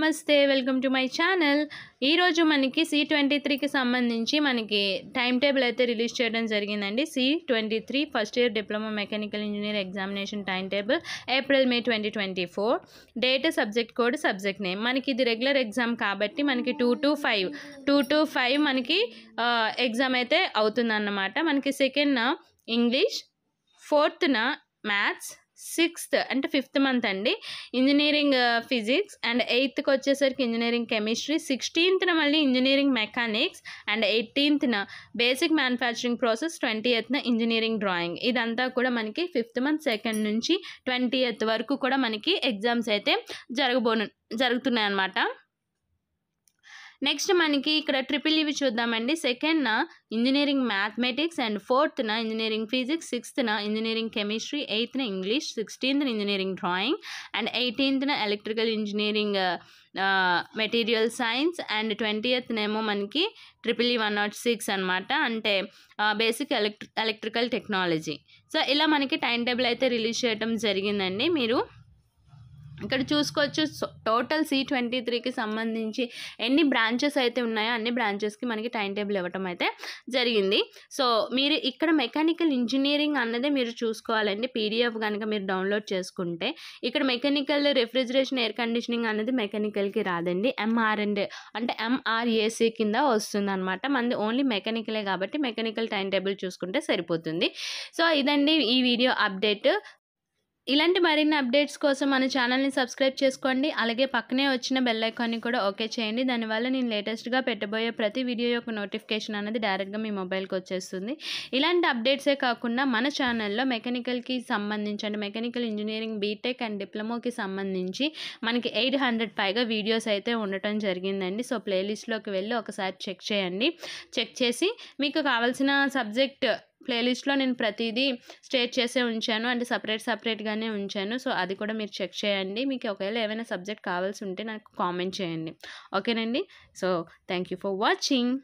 నమస్తే welcome to my channel ఈరోజు మనకి సి ట్వంటీ త్రీకి సంబంధించి మనకి టైం టేబుల్ అయితే రిలీజ్ చేయడం జరిగిందండి C twenty three first year diploma mechanical engineer examination time table April May twenty twenty four date subject code subject name మనకి ఇది రెగ్యులర్ ఎగ్జామ్ కాబట్టి మనకి two to five two to five మనకి exam అయితే అవుతుందన్నమాట మనకి సెకండ్న ఇంగ్లీష్ ఫోర్త్న మ్యాథ్స్ సిక్స్త్ అంటే ఫిఫ్త్ మంత్ అండి ఇంజనీరింగ్ ఫిజిక్స్ అండ్ ఎయిత్కి వచ్చేసరికి ఇంజనీరింగ్ కెమిస్ట్రీ సిక్స్టీన్త్న మళ్ళీ ఇంజనీరింగ్ మెకానిక్స్ అండ్ ఎయిటీన్త్న బేసిక్ మ్యానుఫ్యాక్చరింగ్ ప్రాసెస్ ట్వంటీ ఎయిత్న ఇంజనీరింగ్ డ్రాయింగ్ ఇదంతా కూడా మనకి ఫిఫ్త్ మంత్ సెకండ్ నుంచి ట్వంటీ ఎయిత్ వరకు కూడా మనకి ఎగ్జామ్స్ అయితే జరగబోను జరుగుతున్నాయి అన్నమాట నెక్స్ట్ మనకి ఇక్కడ ట్రిపుల్ ఇవి e చూద్దామండి సెకండ్న ఇంజనీరింగ్ మ్యాథమెటిక్స్ అండ్ ఫోర్త్న ఇంజనీరింగ్ ఫిజిక్స్ సిక్స్త్న ఇంజనీరింగ్ కెమిస్ట్రీ ఎయిత్న ఇంగ్లీష్ సిక్స్టీన్త్న ఇంజనీరింగ్ డ్రాయింగ్ అండ్ ఎయిటీన్త్న electrical engineering material science and twenty ఏమో మనకి triple E one naught six అనమాట అంటే basic electric electrical technology so ఇలా మనకి టైం టేబుల్ అయితే రిలీజ్ చేయడం జరిగిందండి మీరు ఇక్కడ చూసుకోవచ్చు టోటల్ సి ట్వంటీ త్రీకి సంబంధించి ఎన్ని బ్రాంచెస్ అయితే ఉన్నాయో అన్ని బ్రాంచెస్కి మనకి టైం టేబుల్ ఇవ్వటం అయితే జరిగింది సో మీరు ఇక్కడ మెకానికల్ ఇంజనీరింగ్ అన్నదే మీరు చూసుకోవాలండి పీడిఎఫ్ కనుక మీరు డౌన్లోడ్ చేసుకుంటే ఇక్కడ మెకానికల్ రిఫ్రిజిరేషన్ ఎయిర్ కండిషనింగ్ అనేది మెకానికల్కి రాదండి ఎంఆర్ అండ్ అంటే ఎంఆర్ఏసీ కింద వస్తుంది అనమాట మనది ఓన్లీ మెకానికలే కాబట్టి మెకానికల్ టైం టేబుల్ చూసుకుంటే సరిపోతుంది సో ఇదండి ఈ వీడియో అప్డేట్ ఇలాంటి మరిన్ని అప్డేట్స్ కోసం మన ఛానల్ని సబ్స్క్రైబ్ చేసుకోండి అలాగే పక్కనే వచ్చిన బెల్ ఐకాన్ని కూడా ఓకే చేయండి దానివల్ల నేను లేటెస్ట్గా పెట్టబోయే ప్రతి వీడియో యొక్క నోటిఫికేషన్ అనేది డైరెక్ట్గా మీ మొబైల్కి వచ్చేస్తుంది ఇలాంటి అప్డేట్సే కాకుండా మన ఛానల్లో మెకానికల్కి సంబంధించి అంటే మెకానికల్ ఇంజనీరింగ్ బీటెక్ అండ్ డిప్లొమోకి సంబంధించి మనకి ఎయిట్ హండ్రెడ్ పైగా వీడియోస్ అయితే ఉండటం జరిగిందండి సో ప్లేలిస్ట్లోకి వెళ్ళి ఒకసారి చెక్ చేయండి చెక్ చేసి మీకు కావాల్సిన సబ్జెక్ట్ ప్లేలిస్ట్లో నేను ప్రతిదీ స్టేట్ చేసే ఉంచాను అంటే సపరేట్ సపరేట్గానే ఉంచాను సో అది కూడా మీరు చెక్ చేయండి మీకు ఒకవేళ ఏమైనా సబ్జెక్ట్ కావాల్సి ఉంటే నాకు కామెంట్ చేయండి ఓకేనండి so thank you for watching